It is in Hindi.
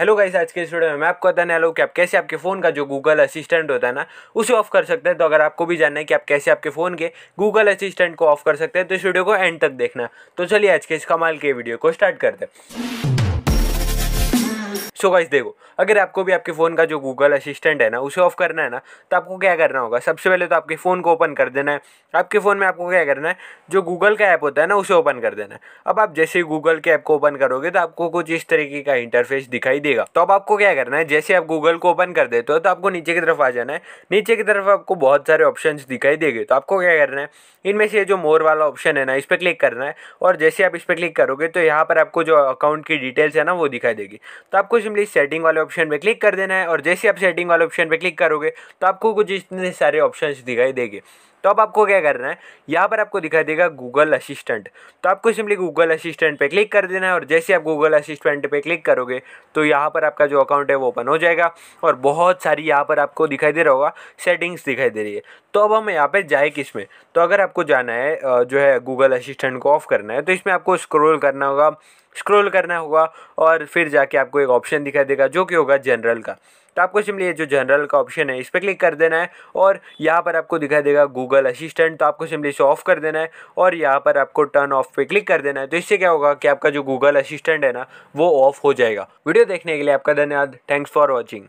हेलो गाइस आज के स्टूडियो में मैं आपको बताने वाला हूँ कि आप कैसे आपके फ़ोन का जो गूगल असिस्टेंट होता है ना उसे ऑफ़ कर सकते हैं तो अगर आपको भी जानना है कि आप कैसे आपके फ़ोन के गूगल असिस्टेंट को ऑफ़ कर सकते हैं तो इस वीडियो को एंड तक देखना तो चलिए आज के इस कमाल के वीडियो को स्टार्ट करते हैं सो so गाइस देखो अगर आपको भी आपके फ़ोन का जो गूगल असिस्टेंट है ना उसे ऑफ करना है ना तो आपको क्या करना होगा सबसे पहले तो आपके फ़ोन को ओपन कर देना है आपके फ़ोन में आपको क्या करना है जो गूगल का ऐप होता है ना उसे ओपन कर देना है अब आप जैसे ही गूगल के ऐप को ओपन करोगे तो आपको कुछ इस तरीके का इंटरफेस दिखाई देगा तो अब आपको क्या करना है जैसे आप गूगल को ओपन कर देते हो तो आपको नीचे की तरफ आ जाना है नीचे की तरफ आपको बहुत सारे ऑप्शन दिखाई देंगे तो आपको क्या करना है इनमें से जो मोर वाला ऑप्शन है ना इस पर क्लिक करना है और जैसे आप इस पर क्लिक करोगे तो यहाँ पर आपको जो अकाउंट की डिटेल्स है ना वो दिखाई देगी तो आपको सिंपली सेटिंग वाले ऑप्शन पे क्लिक कर देना है और जैसे आप सेटिंग वाले ऑप्शन पे क्लिक करोगे तो आपको कुछ इतने सारे ऑप्शन दिखाई देंगे तो अब आपको क्या करना है यहाँ पर आपको दिखाई देगा गूगल असिस्टेंट तो आपको सिंपली गूगल असिस्टेंट पे क्लिक कर देना है और जैसे आप गूगल असिस्टेंट पे क्लिक करोगे तो यहाँ पर आपका जो अकाउंट है वो ओपन हो जाएगा और बहुत सारी यहाँ पर आपको दिखाई दे रहा होगा सेटिंग्स दिखाई दे रही है तो अब हम यहाँ पर जाए किस में तो अगर आपको जाना है जो है गूगल असिस्टेंट को ऑफ करना है तो इसमें आपको स्क्रोल करना होगा स्क्रोल करना होगा और फिर जाके आपको एक ऑप्शन दिखाई देगा जो कि होगा जनरल का तो आपको सिंपली ये जो जनरल का ऑप्शन है इस पर क्लिक कर देना है और यहाँ पर आपको दिखाई देगा गूगल असिस्टेंट तो आपको सिंपली इसे ऑफ कर देना है और यहाँ पर आपको टर्न ऑफ पे क्लिक कर देना है तो इससे क्या होगा कि आपका जो गूगल असिस्टेंट है ना वो ऑफ हो जाएगा वीडियो देखने के लिए आपका धन्यवाद थैंक्स फॉर वॉचिंग